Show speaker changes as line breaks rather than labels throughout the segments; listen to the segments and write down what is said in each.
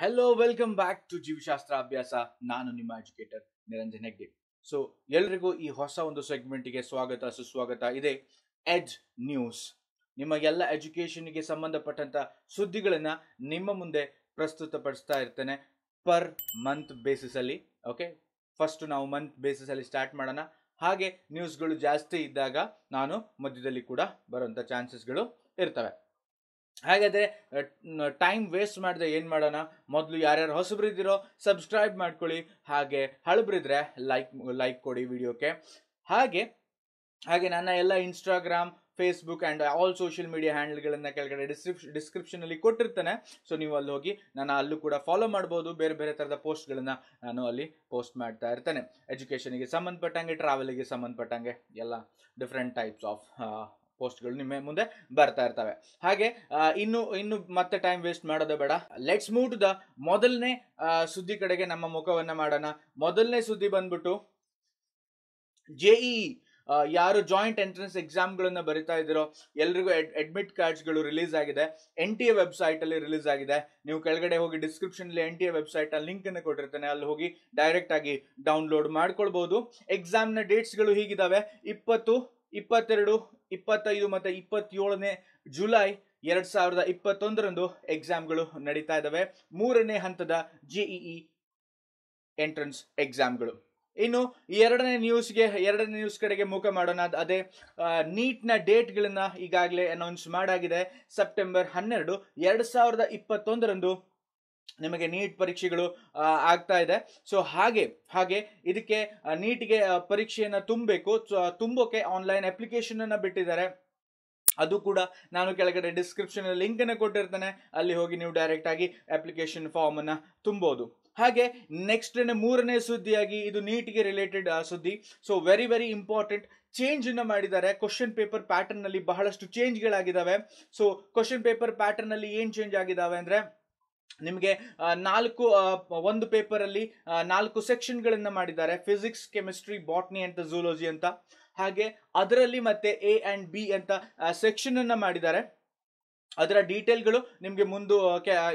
hello welcome back to ಜೀವಶಾಸ್ತ್ರ ಅಭ್ಯಾಸ ನಾನು ನಿಮ್ಮ ಎಜುಕೇಟರ್ ನಿರಂಜನ್ ಹೆಗ್ಡೆ ಸೊ ಎಲ್ರಿಗೂ ಈ ಹೊಸ ಒಂದು ಸೆಗ್ಮೆಂಟಿಗೆ ಸ್ವಾಗತ ಸುಸ್ವಾಗತ ಇದೆ ಎಜ್ ನ್ಯೂಸ್ ನಿಮಗೆಲ್ಲ ಎಜುಕೇಷನ್ಗೆ ಸಂಬಂಧಪಟ್ಟಂಥ ಸುದ್ದಿಗಳನ್ನು ನಿಮ್ಮ ಮುಂದೆ ಪ್ರಸ್ತುತಪಡಿಸ್ತಾ ಇರ್ತೇನೆ ಪರ್ ಮಂತ್ ಬೇಸಿಸಲ್ಲಿ ಓಕೆ ಫಸ್ಟ್ ನಾವು ಮಂತ್ ಬೇಸಿಸಲ್ಲಿ ಸ್ಟಾರ್ಟ್ ಮಾಡೋಣ ಹಾಗೆ ನ್ಯೂಸ್ಗಳು ಜಾಸ್ತಿ ಇದ್ದಾಗ ನಾನು ಮಧ್ಯದಲ್ಲಿ ಕೂಡ ಬರೋಂಥ ಚಾನ್ಸಸ್ಗಳು ಇರ್ತವೆ ಹಾಗಾದರೆ ಟೈಮ್ ವೇಸ್ಟ್ ಮಾಡಿದ್ರೆ ಏನು ಮಾಡೋಣ ಮೊದಲು ಯಾರ್ಯಾರು ಹೊಸಬ್ರಿದ್ದೀರೋ ಸಬ್ಸ್ಕ್ರೈಬ್ ಮಾಡ್ಕೊಳ್ಳಿ ಹಾಗೆ ಹಳಬ್ರಿದ್ರೆ ಲೈಕ್ ಲೈಕ್ ಕೊಡಿ ವಿಡಿಯೋಕ್ಕೆ ಹಾಗೆ ಹಾಗೆ ನನ್ನ ಎಲ್ಲ Instagram Facebook and all social media ಹ್ಯಾಂಡಲ್ಗಳನ್ನು ಕೆಳಗಡೆ ಡಿಸ್ಕ್ರಿಪ್ ಡಿಸ್ಕ್ರಿಪ್ಷನಲ್ಲಿ ಕೊಟ್ಟಿರ್ತಾನೆ ಸೊ ನೀವು ಅಲ್ಲಿ ಹೋಗಿ ನಾನು ಅಲ್ಲೂ ಕೂಡ ಫಾಲೋ ಮಾಡ್ಬೋದು ಬೇರೆ ಬೇರೆ ಥರದ ಪೋಸ್ಟ್ಗಳನ್ನು ನಾನು ಅಲ್ಲಿ ಪೋಸ್ಟ್ ಮಾಡ್ತಾ ಇರ್ತೇನೆ ಎಜುಕೇಷನಿಗೆ ಸಂಬಂಧಪಟ್ಟಂಗೆ ಟ್ರಾವೆಲಿಗೆ ಸಂಬಂಧಪಟ್ಟಂಗೆ ಎಲ್ಲ ಡಿಫ್ರೆಂಟ್ ಟೈಪ್ಸ್ ಆಫ್ ಪೋಸ್ಟ್ಗಳು ನಿಮ್ಮ ಮುಂದೆ ಬರ್ತಾ ಇರ್ತವೆ ಹಾಗೆ ಇನ್ನು ಇನ್ನು ಮತ್ತೆ ಟೈಮ್ ವೇಸ್ಟ್ ಮಾಡೋದೇ ಬೇಡ ಲೆಟ್ಸ್ ಮೂವ್ ಟು ದ ಮೊದಲನೇ ಸುದ್ದಿ ಕಡೆಗೆ ನಮ್ಮ ಮುಖವನ್ನು ಮಾಡೋಣ ಮೊದಲನೇ ಸುದ್ದಿ ಬಂದ್ಬಿಟ್ಟು ಜೆಇ e e, ಯಾರು ಜಾಯಿಂಟ್ ಎಂಟ್ರೆನ್ಸ್ ಎಕ್ಸಾಮ್ಗಳನ್ನು ಬರಿತಾ ಇದ್ದೀರೋ ಎಲ್ರಿಗೂ ಅಡ್ಮಿಟ್ ಕಾರ್ಡ್ಸ್ಗಳು ರಿಲೀಸ್ ಆಗಿದೆ ಎನ್ ಟಿ ಎ ವೆಬ್ಸೈಟಲ್ಲಿ ರಿಲೀಸ್ ಆಗಿದೆ ನೀವು ಕೆಳಗಡೆ ಹೋಗಿ ಡಿಸ್ಕ್ರಿಪ್ಷನ್ ಎನ್ ಟಿ ಎ ವೆಬ್ಸೈಟಲ್ಲಿ ಲಿಂಕನ್ನು ಕೊಟ್ಟಿರ್ತೇನೆ ಅಲ್ಲಿ ಹೋಗಿ ಡೈರೆಕ್ಟಾಗಿ ಡೌನ್ಲೋಡ್ ಮಾಡ್ಕೊಳ್ಬೋದು ಎಕ್ಸಾಮ್ನ ಡೇಟ್ಸ್ಗಳು ಹೀಗಿದ್ದಾವೆ ಇಪ್ಪತ್ತು ಇಪ್ಪತ್ತೆರಡು ಇಪ್ಪತ್ತೈದು ಮತ್ತು ಇಪ್ಪತ್ತೇಳನೇ ಜುಲೈ ಎರಡು ಸಾವಿರದ ಇಪ್ಪತ್ತೊಂದರಂದು ಎಕ್ಸಾಮ್ಗಳು ನಡೀತಾ ಇದ್ದಾವೆ ಮೂರನೇ ಹಂತದ ಜಿಇಇ ಎಂಟ್ರೆನ್ಸ್ ಎಕ್ಸಾಮ್ಗಳು ಇನ್ನು ಎರಡನೇ ನ್ಯೂಸ್ಗೆ ಎರಡನೇ ನ್ಯೂಸ್ ಕಡೆಗೆ ಮುಖ ಮಾಡೋಣ ಅದೇ ನೀಟ್ನ ಡೇಟ್ಗಳನ್ನು ಈಗಾಗಲೇ ಅನೌನ್ಸ್ ಮಾಡಾಗಿದೆ ಸೆಪ್ಟೆಂಬರ್ ಹನ್ನೆರಡು ಎರಡು ಸಾವಿರದ ಇಪ್ಪತ್ತೊಂದರಂದು ನಿಮಗೆ ನೀಟ್ ಪರೀಕ್ಷೆಗಳು ಆಗ್ತಾ ಇದೆ ಸೊ ಹಾಗೆ ಹಾಗೆ ಇದಕ್ಕೆ ನೀಟ್ಗೆ ಪರೀಕ್ಷೆಯನ್ನು ತುಂಬಬೇಕು ತುಂಬೋಕೆ ಆನ್ಲೈನ್ ಅಪ್ಲಿಕೇಶನ್ ಅಪ್ಲಿಕೇಶನನ್ನು ಬಿಟ್ಟಿದ್ದಾರೆ ಅದು ಕೂಡ ನಾನು ಕೆಳಗಡೆ ಡಿಸ್ಕ್ರಿಪ್ಷನ್ ಲಿಂಕ್ ಅನ್ನು ಕೊಟ್ಟಿರ್ತೇನೆ ಅಲ್ಲಿ ಹೋಗಿ ನೀವು ಡೈರೆಕ್ಟ್ ಆಗಿ ಅಪ್ಲಿಕೇಶನ್ ಫಾರ್ಮ್ ಫಾರ್ಮನ್ನು ತುಂಬೋದು ಹಾಗೆ ನೆಕ್ಸ್ಟ್ ಮೂರನೇ ಸುದ್ದಿಯಾಗಿ ಇದು ನೀಟ್ಗೆ ರಿಲೇಟೆಡ್ ಸುದ್ದಿ ಸೊ ವೆರಿ ವೆರಿ ಇಂಪಾರ್ಟೆಂಟ್ ಚೇಂಜನ್ನು ಮಾಡಿದ್ದಾರೆ ಕ್ವಶನ್ ಪೇಪರ್ ಪ್ಯಾಟರ್ನ್ ಅಲ್ಲಿ ಬಹಳಷ್ಟು ಚೇಂಜ್ಗಳಾಗಿದ್ದಾವೆ ಸೊ ಕ್ವಶನ್ ಪೇಪರ್ ಪ್ಯಾಟರ್ನ್ ಅಲ್ಲಿ ಏನು ಚೇಂಜ್ ಆಗಿದ್ದಾವೆ ಅಂದರೆ ನಿಮಗೆ ನಾಲ್ಕು ಒಂದು ಪೇಪರಲ್ಲಿ ನಾಲ್ಕು ಸೆಕ್ಷನ್ಗಳನ್ನು ಮಾಡಿದ್ದಾರೆ ಫಿಸಿಕ್ಸ್ ಕೆಮಿಸ್ಟ್ರಿ ಬಾಟ್ನಿ ಅಂತ ಝೂಲಜಿ ಅಂತ ಹಾಗೆ ಅದರಲ್ಲಿ ಮತ್ತೆ ಎ ಆ್ಯಂಡ್ ಬಿ ಅಂತ ಸೆಕ್ಷನ್ ಸೆಕ್ಷನನ್ನು ಮಾಡಿದ್ದಾರೆ ಅದರ ಡೀಟೇಲ್ಗಳು ನಿಮಗೆ ಮುಂದೆ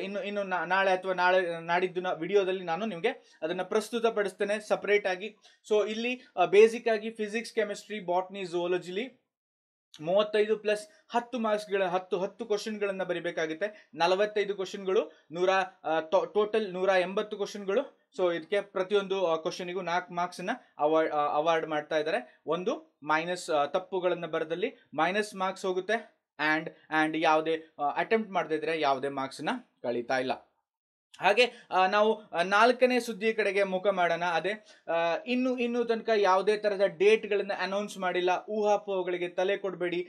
ಇನ್ನು ಇನ್ನು ನಾಳೆ ಅಥವಾ ನಾಳೆ ನಾಡಿದ್ದು ವಿಡಿಯೋದಲ್ಲಿ ನಾನು ನಿಮಗೆ ಅದನ್ನು ಪ್ರಸ್ತುತಪಡಿಸ್ತೇನೆ ಸಪ್ರೇಟಾಗಿ ಸೊ ಇಲ್ಲಿ ಬೇಸಿಕ್ ಆಗಿ ಫಿಸಿಕ್ಸ್ ಕೆಮಿಸ್ಟ್ರಿ ಬಾಟ್ನಿ ಝೋಲಜಿಲಿ ಮೂವತ್ತೈದು ಪ್ಲಸ್ ಹತ್ತು ಮಾರ್ಕ್ಸ್ಗಳ ಹತ್ತು ಹತ್ತು ಕ್ವಶನ್ಗಳನ್ನು ಬರಿಬೇಕಾಗುತ್ತೆ ನಲವತ್ತೈದು ಕ್ವಶನ್ಗಳು ನೂರ ಟೋಟಲ್ ನೂರ ಎಂಬತ್ತು ಕ್ವಶನ್ಗಳು ಸೊ ಇದಕ್ಕೆ ಪ್ರತಿಯೊಂದು ಕ್ವಶನಿಗೂ ನಾಲ್ಕು ಮಾರ್ಕ್ಸನ್ನು ಅವಾರ್ಡ್ ಅವಾರ್ಡ್ ಮಾಡ್ತಾ ಇದ್ದಾರೆ ಒಂದು ಮೈನಸ್ ತಪ್ಪುಗಳನ್ನು ಬರದಲ್ಲಿ ಮೈನಸ್ ಮಾರ್ಕ್ಸ್ ಹೋಗುತ್ತೆ ಆ್ಯಂಡ್ ಆ್ಯಂಡ್ ಯಾವುದೇ ಅಟೆಂಪ್ಟ್ ಮಾಡದೇ ಇದ್ದರೆ ಯಾವುದೇ ಮಾರ್ಕ್ಸನ್ನು ಕಳೀತಾ ಇಲ್ಲ ಹಾಗೆ ನಾವು ನಾಲ್ಕನೇ ಸುದ್ದಿ ಕಡೆಗೆ ಮುಖ ಮಾಡೋಣ ಅದೇ ಇನ್ನು ಇನ್ನು ತನಕ ಯಾವುದೇ ಥರದ ಡೇಟ್ಗಳನ್ನು ಅನೌನ್ಸ್ ಮಾಡಿಲ್ಲ ಊಹಾಪೋಹಗಳಿಗೆ ತಲೆ ಕೊಡಬೇಡಿ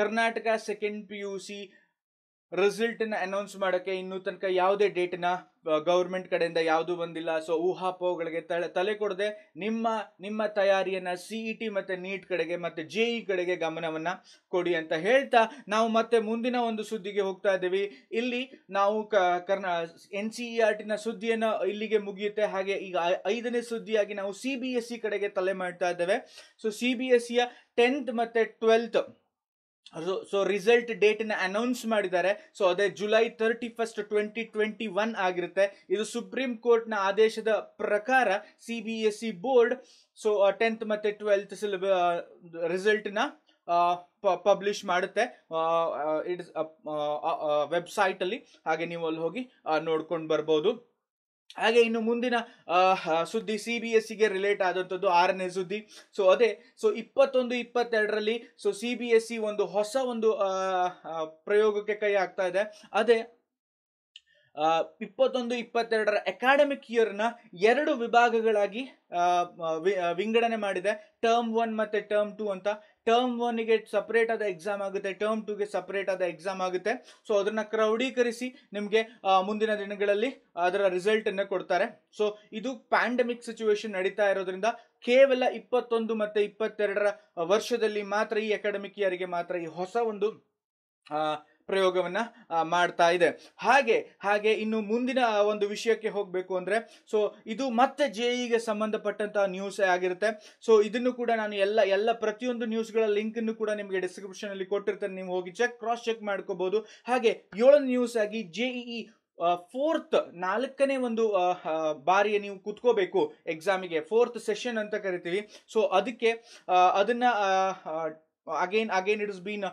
Karnataka second P U C ನ ಅನೌನ್ಸ್ ಮಾಡೋಕ್ಕೆ ಇನ್ನೂ ತನಕ ಯಾವುದೇ ಡೇಟನ್ನ ಗೌರ್ಮೆಂಟ್ ಕಡೆಯಿಂದ ಯಾವುದೂ ಬಂದಿಲ್ಲ ಸೊ ಊಹಾಪೋಹಗಳಿಗೆ ತಲೆ ತಲೆ ಕೊಡದೆ ನಿಮ್ಮ ನಿಮ್ಮ ತಯಾರಿಯನ್ನು ಸಿ ಇ e ಟಿ ಮತ್ತು ನೀಟ್ ಕಡೆಗೆ ಮತ್ತು ಜೆ ಇ e ಕಡೆಗೆ ಗಮನವನ್ನು ಕೊಡಿ ಅಂತ ಹೇಳ್ತಾ ನಾವು ಮತ್ತೆ ಮುಂದಿನ ಒಂದು ಸುದ್ದಿಗೆ ಹೋಗ್ತಾ ಇದ್ದೀವಿ ಇಲ್ಲಿ ನಾವು ಕರ್ನಾ N C E e R ಟಿನ ಸುದ್ದಿಯನ್ನು ಇಲ್ಲಿಗೆ ಮುಗಿಯುತ್ತೆ ಹಾಗೆ ಈಗ ಐದನೇ ಸುದ್ದಿಯಾಗಿ ನಾವು ಸಿ ಬಿ ಎಸ್ ಇ ಕಡೆಗೆ ತಲೆ ಮಾಡ್ತಾ ಇದ್ದೇವೆ ಸೊ ಸಿ ಬಿ ಎಸ್ ಸಿಯ ಟೆಂತ್ ಮತ್ತು ಟ್ವೆಲ್ತ್ ಸೊ ರಿಸಲ್ಟ್ ಡೇಟ್ನ ಅನೌನ್ಸ್ ಮಾಡಿದ್ದಾರೆ ಸೊ ಅದೇ July thirty first twenty twenty one ಆಗಿರುತ್ತೆ ಇದು ಸುಪ್ರೀಂ ಕೋರ್ಟ್ನ ಆದೇಶದ ಪ್ರಕಾರ C B S E board so tenth ಮತ್ತು ಟ್ವೆಲ್ತ್ ಸಿಲಬ ರಿಸಲ್ಟ್ನ ಪಬ್ಲಿಷ್ ಮಾಡುತ್ತೆ ಇಟ್ಸ್ ವೆಬ್ಸೈಟಲ್ಲಿ ಹಾಗೆ ನೀವು ಅಲ್ಲಿ ಹೋಗಿ ನೋಡ್ಕೊಂಡು ಬರ್ಬೋದು ಹಾಗೆ ಇನ್ನು ಮುಂದಿನ ಸುದ್ದಿ ಸಿ ಬಿ ಎಸ್ ಸಿಗೆ ರಿಲೇಟ್ ಆದಂಥದ್ದು ಆರನೇ ಸುದ್ದಿ ಸೊ ಅದೇ ಸೊ ಇಪ್ಪತ್ತೊಂದು ಇಪ್ಪತ್ತೆರಡರಲ್ಲಿ so C B S C ಒಂದು ಹೊಸ ಒಂದು ಪ್ರಯೋಗಕ್ಕೆ ಕೈ ಆಗ್ತಾ ಇದೆ ಅದೇ ಇಪ್ಪತ್ತೊಂದು ಇಪ್ಪತ್ತೆರಡರ ಅಕಾಡೆಮಿಕ್ ಇಯರ್ನ ಎರಡು ವಿಭಾಗಗಳಾಗಿ ವಿಂಗಡಣೆ ಮಾಡಿದೆ ಟರ್ಮ್ ಒನ್ ಮತ್ತು ಟರ್ಮ್ ಟು ಅಂತ ಟರ್ಮ್ ಗೆ ಸಪ್ರೇಟ್ ಆದ ಎಕ್ಸಾಮ್ ಆಗುತ್ತೆ ಟರ್ಮ್ ಗೆ ಸಪ್ರೇಟ್ ಆದ ಎಕ್ಸಾಮ್ ಆಗುತ್ತೆ ಸೊ ಅದನ್ನು ಕ್ರೌಡೀಕರಿಸಿ ನಿಮಗೆ ಮುಂದಿನ ದಿನಗಳಲ್ಲಿ ಅದರ ರಿಸಲ್ಟನ್ನು ಕೊಡ್ತಾರೆ ಸೊ ಇದು ಪ್ಯಾಂಡಮಿಕ್ ಸಿಚುವೇಶನ್ ನಡೀತಾ ಇರೋದ್ರಿಂದ ಕೇವಲ ಇಪ್ಪತ್ತೊಂದು ಮತ್ತು ಇಪ್ಪತ್ತೆರಡರ ವರ್ಷದಲ್ಲಿ ಮಾತ್ರ ಈ ಅಕಾಡೆಮಿಕ್ ಇಯರ್ಗೆ ಮಾತ್ರ ಈ ಹೊಸ ಒಂದು ಪ್ರಯೋಗವನ್ನು ಮಾಡ್ತಾ ಇದೆ ಹಾಗೆ ಹಾಗೆ ಇನ್ನು ಮುಂದಿನ ಒಂದು ವಿಷಯಕ್ಕೆ ಹೋಗಬೇಕು ಅಂದರೆ ಸೊ ಇದು ಮತ್ತೆ ಜೆ ಇಗೆ e ಸಂಬಂಧಪಟ್ಟಂತಹ ನ್ಯೂಸ್ ಆಗಿರುತ್ತೆ ಸೊ ಇದನ್ನು ಕೂಡ ನಾನು ಎಲ್ಲ ಎಲ್ಲ ಪ್ರತಿಯೊಂದು ನ್ಯೂಸ್ಗಳ ಲಿಂಕನ್ನು ಕೂಡ ನಿಮಗೆ ಡಿಸ್ಕ್ರಿಪ್ಷನಲ್ಲಿ ಕೊಟ್ಟಿರ್ತೇನೆ ನೀವು ಹೋಗಿ ಚೆಕ್ ಕ್ರಾಸ್ ಚೆಕ್ ಮಾಡ್ಕೋಬಹುದು ಹಾಗೆ ಏಳನೇ ನ್ಯೂಸ್ ಆಗಿ ಜೆ ಇ ಫೋರ್ತ್ ನಾಲ್ಕನೇ ಒಂದು ಬಾರಿಯ ನೀವು ಕೂತ್ಕೋಬೇಕು ಎಕ್ಸಾಮಿಗೆ ಫೋರ್ತ್ ಸೆಷನ್ ಅಂತ ಕರಿತೀವಿ ಸೊ ಅದಕ್ಕೆ ಅದನ್ನ again again it is been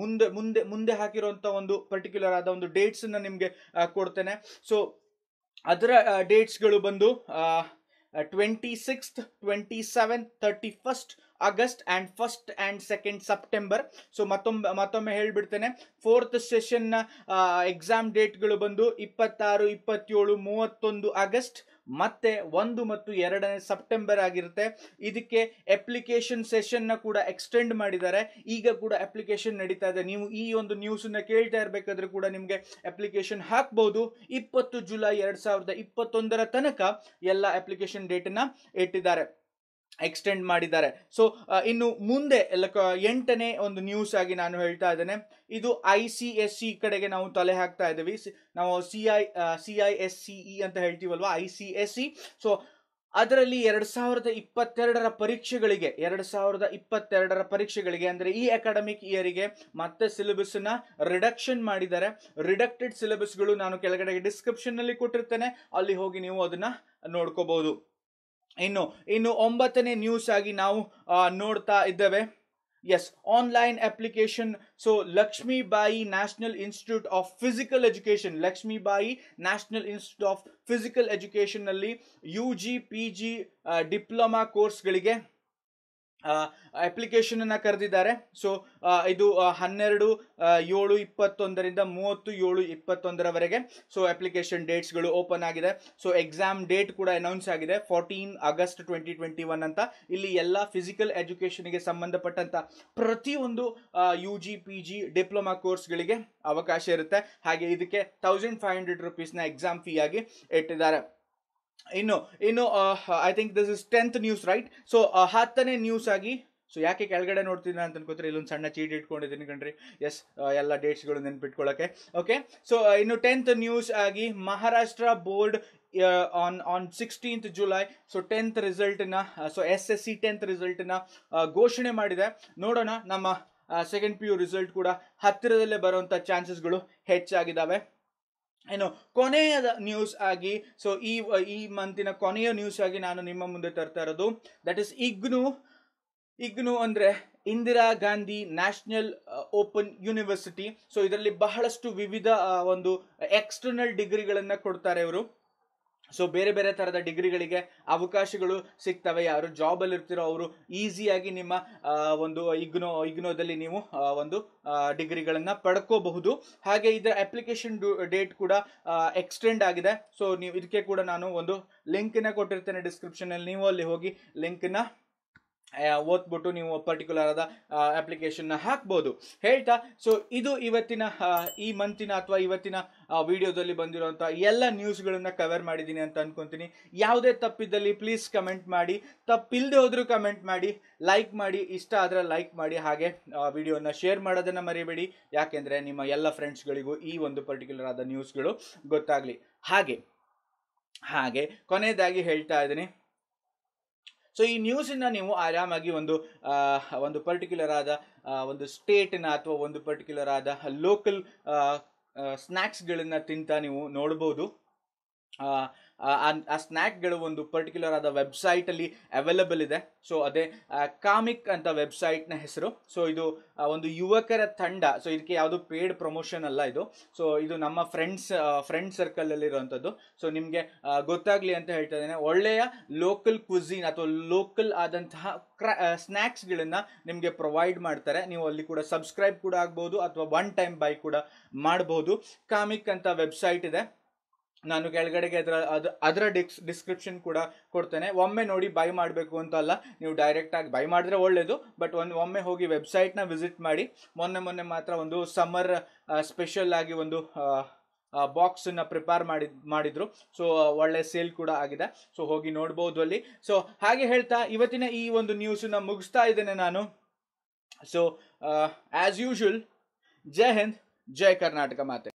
ಮುಂದೆ ಮುಂದೆ ಮುಂದೆ ಹಾಕಿರುವಂಥ ಒಂದು ಪರ್ಟಿಕ್ಯುಲರ್ ಆದ ಒಂದು ಡೇಟ್ಸನ್ನು ನಿಮಗೆ ಕೊಡ್ತೇನೆ ಸೊ ಅದರ ಡೇಟ್ಸ್ಗಳು ಬಂದು twenty six twenty seventh thirty first August and first and second September so ಮತ್ತೊಮ್ಮೆ ಮತ್ತೊಮ್ಮೆ ಹೇಳ್ಬಿಡ್ತೇನೆ ಫೋರ್ತ್ ಸೆಷನ್ನ ಎಕ್ಸಾಮ್ ಡೇಟ್ಗಳು ಬಂದು ಇಪ್ಪತ್ತಾರು ಇಪ್ಪತ್ತೇಳು ಮೂವತ್ತೊಂದು ಆಗಸ್ಟ್ ಮತ್ತೆ ಒಂದು ಮತ್ತು ಎರಡನೇ ಸೆಪ್ಟೆಂಬರ್ ಆಗಿರುತ್ತೆ ಇದಕ್ಕೆ ಅಪ್ಲಿಕೇಶನ್ ಸೆಷನ್ನ ಕೂಡ ಎಕ್ಸ್ಟೆಂಡ್ ಮಾಡಿದ್ದಾರೆ ಈಗ ಕೂಡ ಅಪ್ಲಿಕೇಶನ್ ನಡೀತಾ ಇದೆ ನೀವು ಈ ಒಂದು ನ್ಯೂಸನ್ನ ಕೇಳ್ತಾ ಇರಬೇಕಾದ್ರೆ ಕೂಡ ನಿಮಗೆ ಅಪ್ಲಿಕೇಶನ್ ಹಾಕ್ಬೋದು ಇಪ್ಪತ್ತು ಜುಲೈ ಎರಡು ಸಾವಿರದ ಇಪ್ಪತ್ತೊಂದರ ತನಕ ಎಲ್ಲ ಅಪ್ಲಿಕೇಶನ್ ಡೇಟನ್ನು ಇಟ್ಟಿದ್ದಾರೆ ಎಕ್ಸ್ಟೆಂಡ್ ಮಾಡಿದ್ದಾರೆ ಸೊ ಇನ್ನು ಮುಂದೆ ಎಂಟನೇ ಒಂದು ನ್ಯೂಸ್ ಆಗಿ ನಾನು ಹೇಳ್ತಾ ಇದ್ದೇನೆ ಇದು ಐ ಸಿ ಎಸ್ ಸಿ ಕಡೆಗೆ ನಾವು ತಲೆ ಹಾಕ್ತಾ ಇದ್ದೀವಿ ನಾವು C I C I S C E ಅಂತ ಹೇಳ್ತೀವಲ್ವಾ I C S C so ಅದರಲ್ಲಿ ಎರಡು ಸಾವಿರದ ಇಪ್ಪತ್ತೆರಡರ ಪರೀಕ್ಷೆಗಳಿಗೆ ಎರಡು ಸಾವಿರದ ಇಪ್ಪತ್ತೆರಡರ ಪರೀಕ್ಷೆಗಳಿಗೆ ಅಂದರೆ ಈ ಅಕಾಡೆಮಿಕ್ ಇಯರಿಗೆ ಮತ್ತೆ ಸಿಲೆಬಸ್ನ ರಿಡಕ್ಷನ್ ಮಾಡಿದ್ದಾರೆ ರಿಡಕ್ಟೆಡ್ ಸಿಲೆಬಸ್ಗಳು ನಾನು ಕೆಳಗಡೆ ಡಿಸ್ಕ್ರಿಪ್ಷನ್ನಲ್ಲಿ ಕೊಟ್ಟಿರ್ತೇನೆ ಅಲ್ಲಿ ಹೋಗಿ ನೀವು ಅದನ್ನು ನೋಡ್ಕೋಬಹುದು ಇನ್ನು ಇನ್ನು ಒಂಬತ್ತನೇ ನ್ಯೂಸ್ ಆಗಿ ನಾವು ನೋಡ್ತಾ ಇದ್ದೇವೆ yes online application so Lakshmibai national institute of physical education Lakshmibai national institute of physical ಎಜುಕೇಷನ್ನಲ್ಲಿ U G P G diploma ಕೋರ್ಸ್ಗಳಿಗೆ ಅಪ್ಲಿಕೇಶನ್ ಅನ್ನ ಕರೆದಿದ್ದಾರೆ ಸೊ ಇದು ಹನ್ನೆರಡು ಏಳು ಇಪ್ಪತ್ತೊಂದರಿಂದ ಮೂವತ್ತು ಏಳು ಇಪ್ಪತ್ತೊಂದರವರೆಗೆ ಸೊ ಅಪ್ಲಿಕೇಶನ್ ಡೇಟ್ಸ್ಗಳು ಓಪನ್ ಆಗಿದೆ ಸೊ ಎಕ್ಸಾಮ್ ಡೇಟ್ ಕೂಡ ಅನೌನ್ಸ್ ಆಗಿದೆ fourteen August twenty twenty one ಅಂತ ಇಲ್ಲಿ ಎಲ್ಲ ಫಿಸಿಕಲ್ ಗೆ ಸಂಬಂಧಪಟ್ಟಂಥ ಪ್ರತಿಯೊಂದು U G P G diploma ಕೋರ್ಸ್ಗಳಿಗೆ ಅವಕಾಶ ಇರುತ್ತೆ ಹಾಗೆ ಇದಕ್ಕೆ ತೌಸಂಡ್ ಫೈವ್ ಹಂಡ್ರೆಡ್ ರುಪೀಸ್ನ ಎಕ್ಸಾಮ್ ಫೀ ಆಗಿ ಇಟ್ಟಿದ್ದಾರೆ ಇನ್ನು ಇನ್ನು I think this is tenth news right so ಹತ್ತನೇ ನ್ಯೂಸ್ ಆಗಿ ಸೊ ಯಾಕೆ ಕೆಳಗಡೆ ನೋಡ್ತೀನಿ ಅಂತ ಅನ್ಕೋತಾರೆ ಇಲ್ಲೊಂದು ಸಣ್ಣ ಚೀಟ್ ಇಟ್ಕೊಂಡಿದ್ದೀನಿ ಕಣ್ರಿ ಎಸ್ ಎಲ್ಲ ಡೇಟ್ಸ್ಗಳು ನೆನ್ಪಿಟ್ಕೊಳ್ಳೋಕೆ ಓಕೆ ಸೊ ಇನ್ನು ಟೆಂತ್ ನ್ಯೂಸ್ ಆಗಿ Maharashtra board on on sixteenth July so tenth ರಿಸಲ್ಟ್ನ so S S C tenth ರಿಸಲ್ಟ್ನ ಘೋಷಣೆ ಮಾಡಿದೆ ನೋಡೋಣ ನಮ್ಮ ಸೆಕೆಂಡ್ ಪಿ ಯು ರಿಸಲ್ಟ್ ಕೂಡ ಹತ್ತಿರದಲ್ಲೇ ಬರುವಂಥ ಚಾನ್ಸಸ್ಗಳು ಹೆಚ್ಚಾಗಿದ್ದಾವೆ ಏನು ಕೊನೆಯ ನ್ಯೂಸ್ ಆಗಿ ಸೊ ಈ ಈ ಮಂತಿನ ಕೊನೆಯ ನ್ಯೂಸ್ ಆಗಿ ನಾನು ನಿಮ್ಮ ಮುಂದೆ ತರ್ತಾ ಇರೋದು ದಟ್ ಇಸ್ ಇಗ್ನು ಇಗ್ನು ಅಂದರೆ Indira Gandhi national open university so ಇದರಲ್ಲಿ ಬಹಳಷ್ಟು ವಿವಿಧ ಒಂದು ಎಕ್ಸ್ಟರ್ನಲ್ ಡಿಗ್ರಿಗಳನ್ನು ಕೊಡ್ತಾರೆ ಇವರು ಸೊ ಬೇರೆ ಬೇರೆ ಥರದ ಡಿಗ್ರಿಗಳಿಗೆ ಅವಕಾಶಗಳು ಸಿಗ್ತವೆ ಯಾರು ಜಾಬಲ್ಲಿ ಇರ್ತಿರೋ ಅವರು ಈಸಿಯಾಗಿ ನಿಮ್ಮ ಒಂದು ಇಗ್ನೋ ಇಗ್ನೋದಲ್ಲಿ ನೀವು ಒಂದು ಡಿಗ್ರಿಗಳನ್ನು ಪಡ್ಕೋಬಹುದು ಹಾಗೆ ಇದರ ಅಪ್ಲಿಕೇಶನ್ ಡೇಟ್ ಕೂಡ ಎಕ್ಸ್ಟೆಂಡ್ ಆಗಿದೆ ಸೊ ನೀವು ಇದಕ್ಕೆ ಕೂಡ ನಾನು ಒಂದು ಲಿಂಕನ್ನು ಕೊಟ್ಟಿರ್ತೇನೆ ಡಿಸ್ಕ್ರಿಪ್ಷನಲ್ಲಿ ನೀವು ಅಲ್ಲಿ ಹೋಗಿ ಲಿಂಕನ್ನು ಓದ್ಬಿಟ್ಟು ನೀವು ಪರ್ಟಿಕ್ಯುಲರ್ ಆದ ಅಪ್ಲಿಕೇಶನ್ನ ಹಾಕ್ಬೋದು ಹೇಳ್ತಾ ಸೊ ಇದು ಇವತ್ತಿನ ಈ ಮಂತಿನ ಅಥವಾ ಇವತ್ತಿನ ವಿಡಿಯೋದಲ್ಲಿ ಬಂದಿರುವಂಥ ಎಲ್ಲ ನ್ಯೂಸ್ಗಳನ್ನು ಕವರ್ ಮಾಡಿದ್ದೀನಿ ಅಂತ ಅಂದ್ಕೊತೀನಿ ಯಾವುದೇ ತಪ್ಪಿದ್ದಲ್ಲಿ ಪ್ಲೀಸ್ ಕಮೆಂಟ್ ಮಾಡಿ ತಪ್ಪಿಲ್ಲದೆ ಹೋದರೂ ಕಮೆಂಟ್ ಮಾಡಿ ಲೈಕ್ ಮಾಡಿ ಇಷ್ಟ ಆದರೆ ಲೈಕ್ ಮಾಡಿ ಹಾಗೆ ವಿಡಿಯೋನ ಶೇರ್ ಮಾಡೋದನ್ನು ಮರಿಬೇಡಿ ಯಾಕೆಂದರೆ ನಿಮ್ಮ ಎಲ್ಲ ಫ್ರೆಂಡ್ಸ್ಗಳಿಗೂ ಈ ಒಂದು ಪರ್ಟಿಕ್ಯುಲರ್ ಆದ ನ್ಯೂಸ್ಗಳು ಗೊತ್ತಾಗಲಿ ಹಾಗೆ ಹಾಗೆ ಕೊನೆಯದಾಗಿ ಹೇಳ್ತಾ ಇದ್ದೀನಿ ಸೊ ಈ ನ್ಯೂಸನ್ನು ನೀವು ಆರಾಮಾಗಿ ಒಂದು ಒಂದು ಪರ್ಟಿಕ್ಯುಲರ್ ಆದ ಒಂದು ಸ್ಟೇಟ್ನ ಅಥವಾ ಒಂದು ಪರ್ಟಿಕ್ಯುಲರ್ ಆದ ಲೋಕಲ್ ಸ್ನ್ಯಾಕ್ಸ್ಗಳನ್ನು ತಿಂತ ನೀವು ನೋಡ್ಬೋದು ಆ ಸ್ನ್ಯಾಕ್ಗಳು ಒಂದು ಪರ್ಟಿಕ್ಯುಲರ್ ಆದ ವೆಬ್ಸೈಟಲ್ಲಿ ಅವೈಲಬಲ್ ಇದೆ ಸೊ ಅದೇ ಕಾಮಿಕ್ ಅಂತ ವೆಬ್ಸೈಟ್ನ ಹೆಸರು ಸೊ ಇದು ಒಂದು ಯುವಕರ ತಂಡ ಸೊ ಇದಕ್ಕೆ ಯಾವುದು ಪೇಡ್ ಪ್ರಮೋಷನ್ ಅಲ್ಲ ಇದು ಸೊ ಇದು ನಮ್ಮ ಫ್ರೆಂಡ್ಸ್ ಫ್ರೆಂಡ್ ಸರ್ಕಲಲ್ಲಿರುವಂಥದ್ದು ಸೊ ನಿಮಗೆ ಗೊತ್ತಾಗಲಿ ಅಂತ ಹೇಳ್ತಾ ಇದ್ದೇನೆ ಒಳ್ಳೆಯ ಲೋಕಲ್ ಕ್ವಿಝಿನ್ ಅಥವಾ ಲೋಕಲ್ ಆದಂತಹ ಕ್ರ ಸ್ನ್ಯಾಕ್ಸ್ಗಳನ್ನು ನಿಮಗೆ ಪ್ರೊವೈಡ್ ಮಾಡ್ತಾರೆ ನೀವು ಅಲ್ಲಿ ಕೂಡ ಸಬ್ಸ್ಕ್ರೈಬ್ ಕೂಡ ಆಗ್ಬೋದು ಅಥವಾ ಒನ್ ಟೈಮ್ ಬೈ ಕೂಡ ಮಾಡಬಹುದು ಕಾಮಿಕ್ ಅಂತ ವೆಬ್ಸೈಟ್ ಇದೆ ನಾನು ಕೆಳಗಡೆಗೆ ಅದರ ಅದು ಅದರ ಡಿಸ್ ಡಿಸ್ಕ್ರಿಪ್ಷನ್ ಕೂಡ ಕೊಡ್ತೇನೆ ಒಮ್ಮೆ ನೋಡಿ ಬೈ ಮಾಡಬೇಕು ಅಂತ ಅಲ್ಲ ನೀವು ಡೈರೆಕ್ಟಾಗಿ ಬೈ ಮಾಡಿದ್ರೆ ಒಳ್ಳೆಯದು ಬಟ್ ಒಂದು ಒಮ್ಮೆ ಹೋಗಿ ವೆಬ್ಸೈಟ್ನ ವಿಸಿಟ್ ಮಾಡಿ ಮೊನ್ನೆ ಮೊನ್ನೆ ಮಾತ್ರ ಒಂದು ಸಮ್ಮರ್ ಸ್ಪೆಷಲ್ ಆಗಿ ಒಂದು ಬಾಕ್ಸನ್ನು ಪ್ರಿಪೇರ್ ಮಾಡಿ ಮಾಡಿದರು ಸೊ ಒಳ್ಳೆ ಸೇಲ್ ಕೂಡ ಆಗಿದೆ ಸೊ ಹೋಗಿ ನೋಡ್ಬೋದು ಅಲ್ಲಿ ಸೊ ಹಾಗೆ ಹೇಳ್ತಾ ಇವತ್ತಿನ ಈ ಒಂದು ನ್ಯೂಸನ್ನು ಮುಗಿಸ್ತಾ ಇದ್ದೇನೆ ನಾನು ಸೊ ಆ್ಯಸ್ ಯೂಶುವಲ್ ಜೈ ಹಿಂದ್ ಜೈ ಕರ್ನಾಟಕ ಮಾತೆ